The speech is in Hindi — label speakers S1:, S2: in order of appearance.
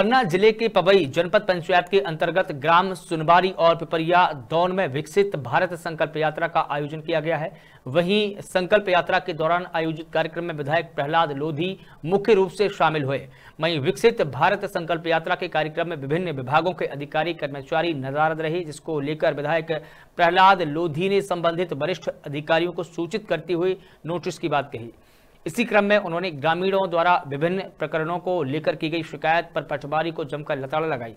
S1: पन्ना जिले के पबई जनपद पंचायत के अंतर्गत ग्राम सुनबारी और पिपरिया दौन में विकसित भारत संकल्प यात्रा का आयोजन किया गया है वहीं संकल्प यात्रा के दौरान आयोजित कार्यक्रम में विधायक प्रहलाद लोधी मुख्य रूप से शामिल हुए वहीं विकसित भारत संकल्प यात्रा के कार्यक्रम में विभिन्न विभागों के अधिकारी कर्मचारी नजारद रहे जिसको लेकर विधायक प्रहलाद लोधी ने संबंधित वरिष्ठ अधिकारियों को सूचित करते हुए नोटिस की बात कही इसी क्रम में उन्होंने ग्रामीणों द्वारा विभिन्न प्रकरणों को लेकर की गई शिकायत पर पटवारी को जमकर लताड़ लगाई